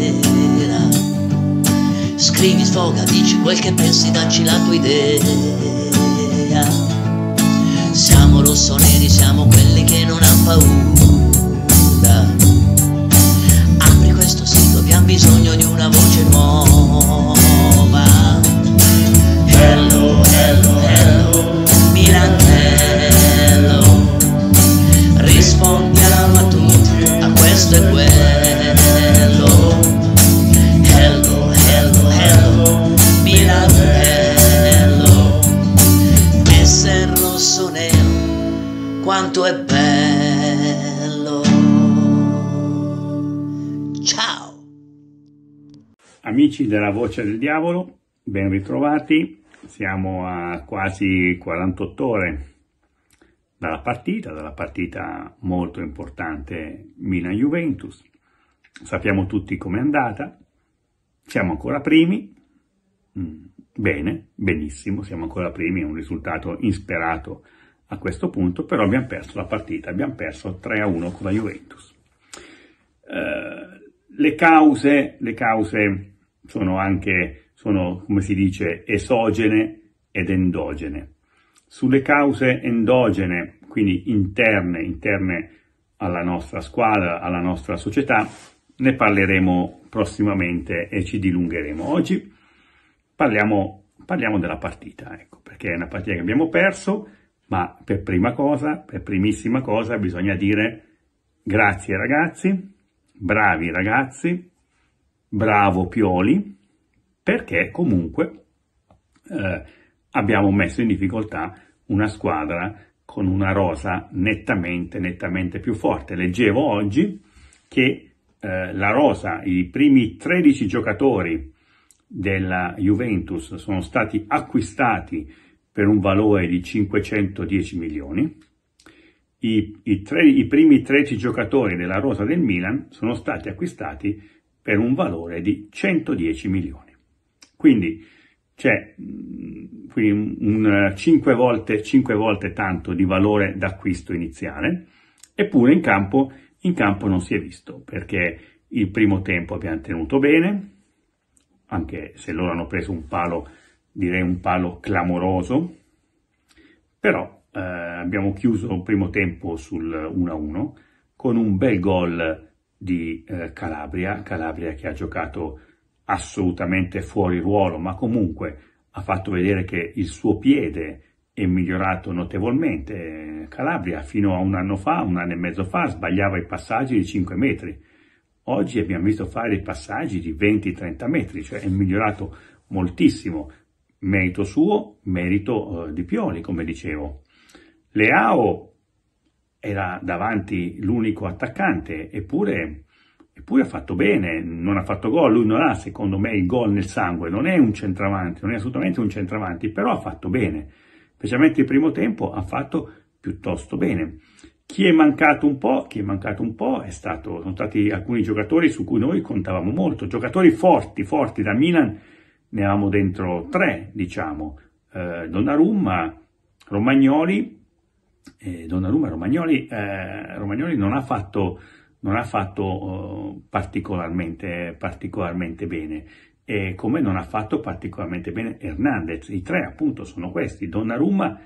sera Scrivi, sfoga, dici quel che pensi, dacci la tua idea Siamo rossoneri, siamo quelli che non hanno paura Apri questo sito abbiamo bisogno di una voce nuova Amici della Voce del Diavolo, ben ritrovati, siamo a quasi 48 ore dalla partita, dalla partita molto importante Milan-Juventus. Sappiamo tutti com'è andata, siamo ancora primi, mm, bene, benissimo, siamo ancora primi, è un risultato insperato a questo punto, però abbiamo perso la partita, abbiamo perso 3-1 con la Juventus. Eh, le cause, le cause sono anche, sono, come si dice, esogene ed endogene. Sulle cause endogene, quindi interne, interne alla nostra squadra, alla nostra società, ne parleremo prossimamente e ci dilungheremo. Oggi parliamo, parliamo della partita, ecco, perché è una partita che abbiamo perso, ma per prima cosa, per primissima cosa bisogna dire grazie ragazzi, bravi ragazzi, bravo Pioli, perché comunque eh, abbiamo messo in difficoltà una squadra con una rosa nettamente, nettamente più forte. Leggevo oggi che eh, la rosa, i primi 13 giocatori della Juventus sono stati acquistati per un valore di 510 milioni, i, i, tre, I primi 13 giocatori della rosa del Milan sono stati acquistati per un valore di 110 milioni. Quindi c'è mm, quindi un 5 volte, 5 volte tanto di valore d'acquisto iniziale, eppure in campo, in campo non si è visto, perché il primo tempo abbiamo tenuto bene, anche se loro hanno preso un palo, direi un palo clamoroso, però eh, abbiamo chiuso un primo tempo sul 1-1 con un bel gol di eh, Calabria, Calabria che ha giocato assolutamente fuori ruolo, ma comunque ha fatto vedere che il suo piede è migliorato notevolmente. Calabria fino a un anno fa, un anno e mezzo fa, sbagliava i passaggi di 5 metri. Oggi abbiamo visto fare i passaggi di 20-30 metri, cioè è migliorato moltissimo merito suo, merito eh, di Pioli, come dicevo. Leao era davanti l'unico attaccante, eppure, eppure ha fatto bene, non ha fatto gol, lui non ha secondo me il gol nel sangue, non è un centravanti, non è assolutamente un centravanti, però ha fatto bene, specialmente il primo tempo ha fatto piuttosto bene. Chi è mancato un po', chi è mancato un po' stato, sono stati alcuni giocatori su cui noi contavamo molto, giocatori forti, forti, da Milan ne avevamo dentro tre, diciamo, eh, Donnarumma, Romagnoli eh, Donnarumma Romagnoli, eh, Romagnoli non ha fatto, non ha fatto eh, particolarmente, particolarmente, bene, e come non ha fatto particolarmente bene Hernandez. I tre appunto sono questi, Donnarumma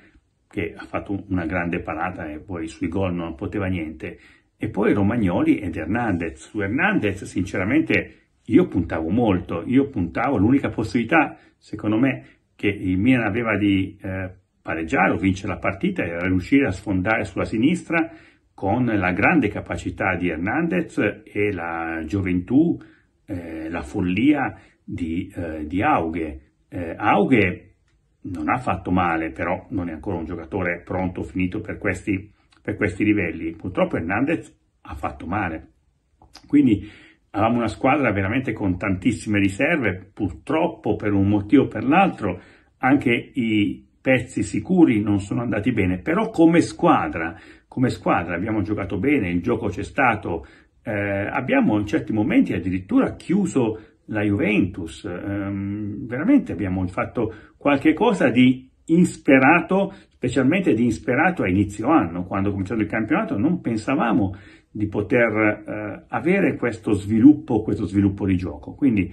che ha fatto una grande parata e poi sui gol non poteva niente, e poi Romagnoli ed Hernandez. Su Hernandez sinceramente io puntavo molto, io puntavo l'unica possibilità secondo me che il Milan aveva di eh, pareggiare o vincere la partita e riuscire a sfondare sulla sinistra con la grande capacità di Hernandez e la gioventù, eh, la follia di, eh, di Aughe. Eh, Aughe non ha fatto male, però non è ancora un giocatore pronto, finito per questi, per questi livelli. Purtroppo Hernandez ha fatto male. Quindi avevamo una squadra veramente con tantissime riserve, purtroppo per un motivo o per l'altro anche i, pezzi sicuri non sono andati bene, però come squadra, come squadra abbiamo giocato bene, il gioco c'è stato, eh, abbiamo in certi momenti addirittura chiuso la Juventus, ehm, veramente abbiamo fatto qualche cosa di insperato, specialmente di insperato a inizio anno, quando è cominciato il campionato non pensavamo di poter eh, avere questo sviluppo, questo sviluppo di gioco. Quindi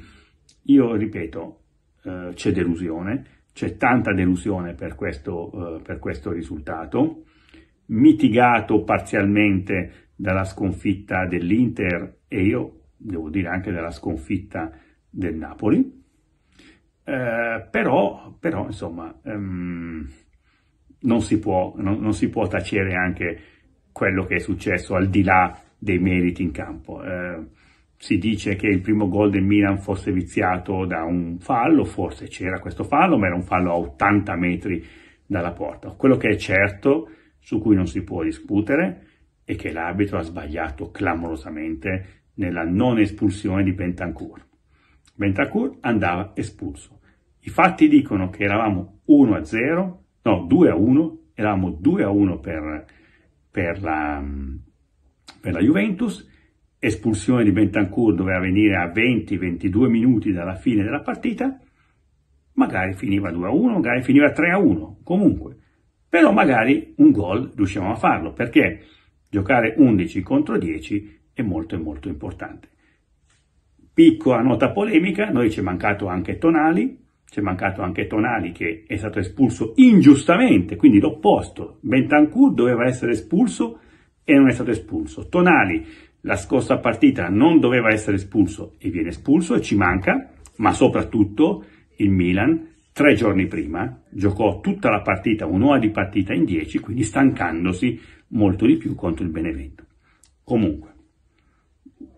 io ripeto, eh, c'è delusione, c'è tanta delusione per questo, eh, per questo risultato, mitigato parzialmente dalla sconfitta dell'Inter e io devo dire anche dalla sconfitta del Napoli. Eh, però, però, insomma, ehm, non, si può, non, non, si può, tacere anche quello che è successo al di là dei meriti in campo. Eh, si dice che il primo gol del Milan fosse viziato da un fallo, forse c'era questo fallo, ma era un fallo a 80 metri dalla porta. Quello che è certo, su cui non si può discutere, è che l'arbitro ha sbagliato clamorosamente nella non espulsione di Bentancur. Bentancur andava espulso. I fatti dicono che eravamo 1 0, no, 2 a 1, eravamo 2 1 per, per, la, per la Juventus, espulsione di Bentancur doveva venire a 20-22 minuti dalla fine della partita, magari finiva 2-1, magari finiva 3-1, comunque. Però magari un gol riusciamo a farlo, perché giocare 11 contro 10 è molto molto importante. Piccola nota polemica, noi ci è mancato anche Tonali, ci è mancato anche Tonali che è stato espulso ingiustamente, quindi l'opposto. Bentancur doveva essere espulso e non è stato espulso. Tonali la scorsa partita non doveva essere espulso e viene espulso e ci manca, ma soprattutto il Milan tre giorni prima giocò tutta la partita, un'ora di partita in dieci, quindi stancandosi molto di più contro il Benevento. Comunque,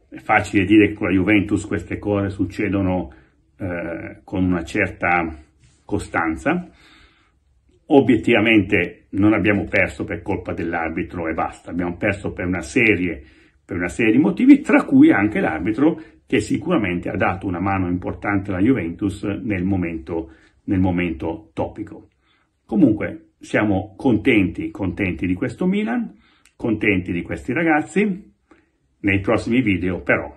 è facile dire che con la Juventus queste cose succedono eh, con una certa costanza. Obiettivamente non abbiamo perso per colpa dell'arbitro e basta, abbiamo perso per una serie di per una serie di motivi, tra cui anche l'arbitro che sicuramente ha dato una mano importante alla Juventus nel momento, nel momento topico. Comunque siamo contenti, contenti di questo Milan, contenti di questi ragazzi. Nei prossimi video però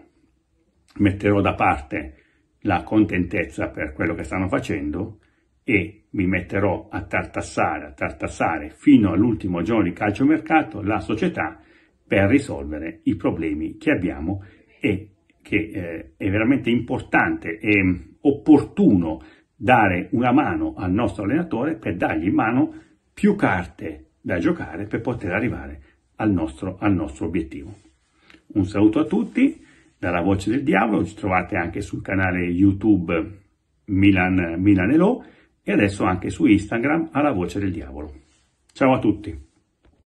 metterò da parte la contentezza per quello che stanno facendo e mi metterò a tartassare, a tartassare fino all'ultimo giorno di calciomercato la società per risolvere i problemi che abbiamo e che eh, è veramente importante e mm, opportuno dare una mano al nostro allenatore per dargli in mano più carte da giocare per poter arrivare al nostro, al nostro obiettivo. Un saluto a tutti dalla Voce del Diavolo, ci trovate anche sul canale YouTube Milan, Milan Elo e adesso anche su Instagram alla Voce del Diavolo. Ciao a tutti!